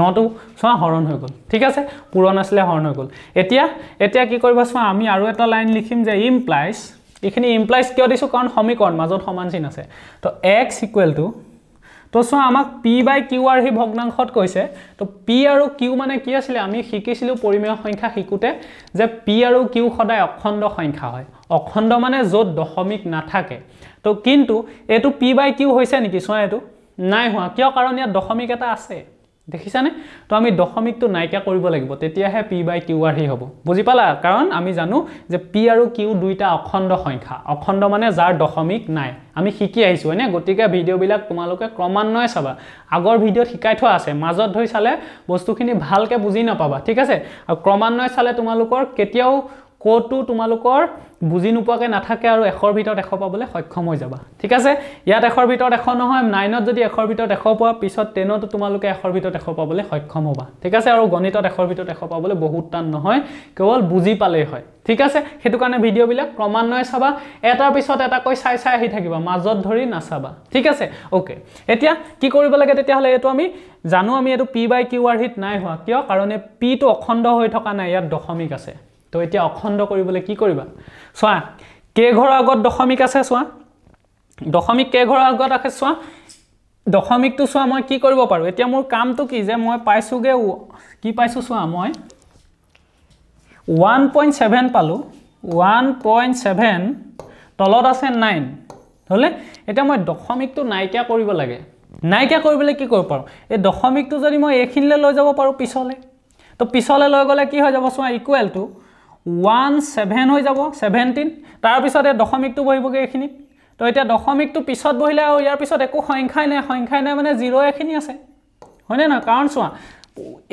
নটো চোৱা হৰণ হৈ গ'ল ঠিক আছে পূৰণ আছিলে হৰণ হৈ গ'ল এতিয়া এতিয়া কি কৰিব চোৱা আমি আৰু এটা লাইন লিখিম যে ইমপ্লাইজ এইখিনি ইমপ্লাইজ কিয় দিছোঁ কাৰণ সমীকৰণ মাজত সমান চিন আছে ত' এক্স ইকুৱেল টু তো চ আমাক পি বাই কিউ আৰ সেই ভগ্নাংশত কৈছে তো পি আৰু কিউ মানে কি আছিলে আমি শিকিছিলোঁ পৰিমেয় সংখ্যা শিকোঁতে যে পি আৰু কিউ সদায় অখণ্ড সংখ্যা হয় অখণ্ড মানে য'ত দশমিক নাথাকে তো কিন্তু এইটো পি বাই কিউ হৈছে নেকি চোৱা এইটো নাই হোৱা কিয় কাৰণ ইয়াত দশমিক এটা আছে দেখিছানে তো আমি দশমিকটো নাইকিয়া কৰিব লাগিব তেতিয়াহে পি বাই কিউ আৰ হি হ'ব বুজি পালা কাৰণ আমি জানো যে পি আৰু কিউ দুইটা অখণ্ড সংখ্যা অখণ্ড মানে যাৰ দশমিক নাই আমি শিকি আহিছোঁ হয়নে গতিকে ভিডিঅ'বিলাক তোমালোকে ক্ৰমান্বয়ে চাবা আগৰ ভিডিঅ'ত শিকাই থোৱা আছে মাজত ধৰি চালে বস্তুখিনি ভালকৈ বুজি নাপাবা ঠিক আছে আৰু ক্ৰমান্বয়ে চালে তোমালোকৰ কেতিয়াও ক'তো তোমালোকৰ বুজি নোপোৱাকৈ নাথাকে আৰু এশৰ ভিতৰত এশ পাবলৈ সক্ষম হৈ যাবা ঠিক আছে ইয়াত এশৰ ভিতৰত এশ নহয় নাইনত যদি এশৰ ভিতৰত এশ পোৱা পিছত টেনতো তোমালোকে এশৰ ভিতৰত এশ পাবলৈ সক্ষম হ'বা ঠিক আছে আৰু গণিতত এশৰ ভিতৰত এশ পাবলৈ বহুত টান নহয় কেৱল বুজি পালেই হয় ঠিক আছে সেইটো কাৰণে ভিডিঅ'বিলাক ক্ৰমান্বয়ে চাবা এটা পিছত এটাকৈ চাই চাই আহি থাকিবা মাজত ধৰি নাচাবা ঠিক আছে অ'কে এতিয়া কি কৰিব লাগে তেতিয়াহ'লে এইটো আমি জানো আমি এইটো পি বাই কিউ আৰ হিট নাই হোৱা কিয় কাৰণে পিটো অখণ্ড হৈ থকা নাই ইয়াত দশমিক আছে তো এতিয়া অখণ্ড কৰিবলৈ কি কৰিবা চোৱা কেইঘৰৰ আগত দশমিক আছে চোৱা দশমিক কেইঘৰৰ আগত আছে চোৱা দশমিকটো চোৱা মই কি কৰিব পাৰোঁ এতিয়া মোৰ কামটো কি যে মই পাইছোঁগৈ কি পাইছোঁ চোৱা মই ওৱান পইণ্ট ছেভেন পালোঁ ওৱান পইণ্ট ছেভেন তলত আছে নাইন হ'লে এতিয়া মই দশমিকটো নাইকিয়া কৰিব লাগে নাইকিয়া কৰিবলৈ কি কৰিব পাৰোঁ এই দশমিকটো যদি মই এইখিনিলৈ লৈ যাব পাৰোঁ পিছলৈ তো পিছলৈ লৈ গ'লে কি হৈ যাব চোৱা ইকুৱেলটো ওৱান ছেভেন হৈ যাব ছেভেনটিন তাৰপিছতে দশমিকটো বহিবগৈ এইখিনি তো এতিয়া দশমিকটো পিছত বহিলে আৰু ইয়াৰ পিছত একো সংখ্যাই নাই সংখ্যাই নাই মানে জিৰ' এখিনি আছে হয়নে নহয় কাৰণ চোৱা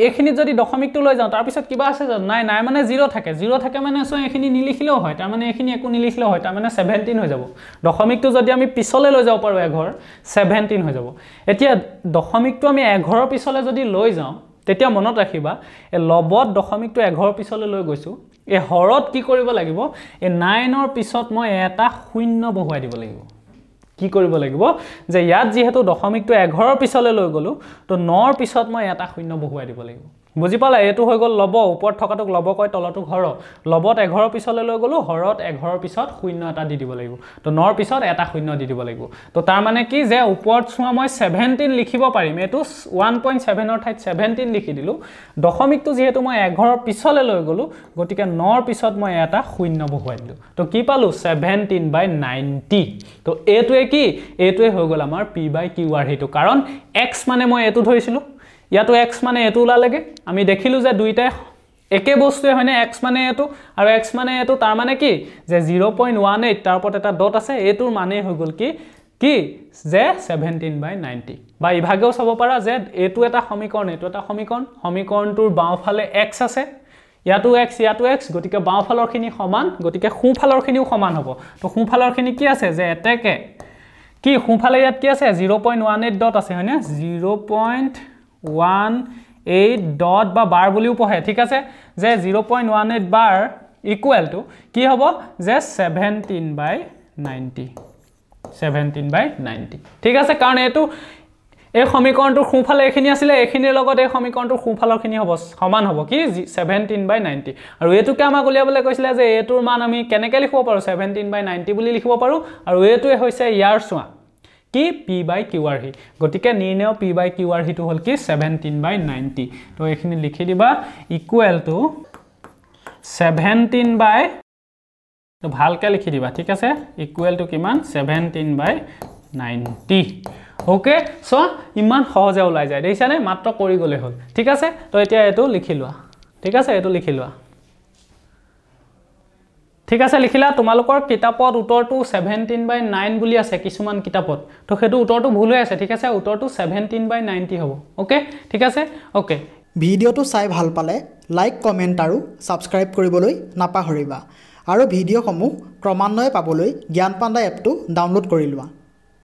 এইখিনিত যদি দশমিকটো লৈ যাওঁ তাৰপিছত কিবা আছে জানো নাই নাই মানে জিৰ' থাকে জিৰ' থাকে মানে চোৱা এইখিনি নিলিখিলেও হয় তাৰমানে এইখিনি একো নিলিখিলেও হয় তাৰমানে ছেভেনটিন হৈ যাব দশমিকটো যদি আমি পিছলৈ লৈ যাব পাৰোঁ এঘৰ ছেভেনটিন হৈ যাব এতিয়া দশমিকটো আমি এঘৰৰ পিছলৈ যদি লৈ যাওঁ তেতিয়া মনত ৰাখিবা এই লবত দশমিকটো এঘৰৰ পিছলৈ লৈ গৈছোঁ এই হৰত কি কৰিব লাগিব এই নাইনৰ পিছত মই এটা শূন্য বহুৱাই দিব লাগিব কি কৰিব লাগিব যে ইয়াত যিহেতু দশমিকটো এঘাৰৰ পিছলৈ লৈ গ'লোঁ তো নৰ পিছত মই এটা শূন্য বহুৱাই দিব লাগিব বুজি পালে এইটো হৈ গ'ল ল'ব ওপৰত থকাটোক ল'ব কয় তলতো ঘৰ ল'বত এঘৰৰ পিছলৈ লৈ গ'লোঁ হৰত এঘৰৰ পিছত শূন্য এটা দি দিব লাগিব তো নৰ পিছত এটা শূন্য দি দিব লাগিব তো তাৰ মানে কি যে ওপৰত চোৱা মই ছেভেণ্টিন লিখিব পাৰিম এইটো ওৱান পইণ্ট ছেভেনৰ ঠাইত ছেভেণ্টিন লিখি দিলোঁ দশমিকটো যিহেতু মই এঘৰৰ পিছলৈ লৈ গ'লোঁ গতিকে নৰ পিছত মই এটা শূন্য বহুৱাই দিলোঁ তো কি পালোঁ ছেভেণ্টিন বাই নাইণ্টি তো এইটোৱে কি এইটোৱে হৈ গ'ল আমাৰ পি বাই কিউ আৰ সেইটো কাৰণ এক্স মানে মই এইটো ধৰিছিলোঁ ইয়াতো এক্স মানে এইটো ওলালেগৈ আমি দেখিলোঁ যে দুইটাই একে বস্তুৱে হয়নে এক্স মানে এইটো আৰু এক্স মানে এইটো তাৰমানে কি যে জিৰ' পইণ্ট ওৱান এইট তাৰ ওপৰত এটা ডট আছে এইটোৰ মানেই হৈ গ'ল কি কি যে ছেভেণ্টিন বাই নাইণ্টি বা ইভাগেও চাব পাৰা যে এইটো এটা সমীকৰণ এইটো এটা সমীকৰণ সমীকৰণটোৰ বাওঁফালে এক্স আছে ইয়াতো এক্স ইয়াতো এক্স গতিকে বাওঁফালৰখিনি সমান গতিকে সোঁফালৰখিনিও সমান হ'ব তো সোঁফালৰখিনি কি আছে যে এটেকে কি সোঁফালে ইয়াত কি আছে zero' point one eight dot আছে হয়নে zero' point one eight dot বা বাৰ বুলিও পঢ়ে ঠিক আছে যে zero' point one eight bar equal to কি হ'ব যে seventeen by ninety seventeen by ninety ঠিক আছে কাৰণ এইটো এই সমীকৰণটোৰ সোঁফালে এইখিনি আছিলে এইখিনিৰ লগত এই সমীকৰণটোৰ সোঁফালৰখিনি হ'ব সমান হ'ব কি ছেভেণ্টিন বাই নাইণ্টি আৰু এইটোকে আমাক উলিয়াবলৈ কৈছিলে যে এইটোৰ মান আমি কেনেকৈ লিখিব পাৰোঁ ছেভেণ্টিন বাই নাইণ্টি বুলি লিখিব পাৰোঁ আৰু এইটোৱে হৈছে ইয়াৰ চোৱা কি পি বাই কিউ আৰ সি গতিকে নিৰ্ণয় পি বাই কিউ আৰ সিটো হ'ল কি ছেভেণ্টিন বাই নাইণ্টি তো এইখিনি লিখি দিবা ইকুৱেল টু ছেভেণ্টিন বাই তো ভালকৈ লিখি দিবা ঠিক আছে ইকুৱেল টু কিমান seventeen by ninety okay so' ইমান সহজে ওলাই যায় দেখিছানে মাত্ৰ কৰি গ'লেই হ'ল ঠিক আছে তো এতিয়া এইটো লিখি লোৱা ঠিক আছে এইটো লিখি লোৱা ঠিক আছে লিখিলা তোমালোকৰ কিতাপত উত্তৰটো ছেভেণ্টিন বাই নাইন বুলি আছে কিছুমান কিতাপত ত' সেইটো উত্তৰটো ভুল হৈ আছে ঠিক আছে উত্তৰটো ছেভেণ্টিন বাই নাইণ্টি হ'ব অ'কে ঠিক আছে অ'কে ভিডিঅ'টো চাই ভাল পালে লাইক কমেণ্ট আৰু ছাবস্ক্ৰাইব কৰিবলৈ নাপাহৰিবা আৰু ভিডিঅ'সমূহ ক্ৰমান্বয়ে পাবলৈ জ্ঞান পাণ্ডা এপটো ডাউনলোড কৰি লোৱা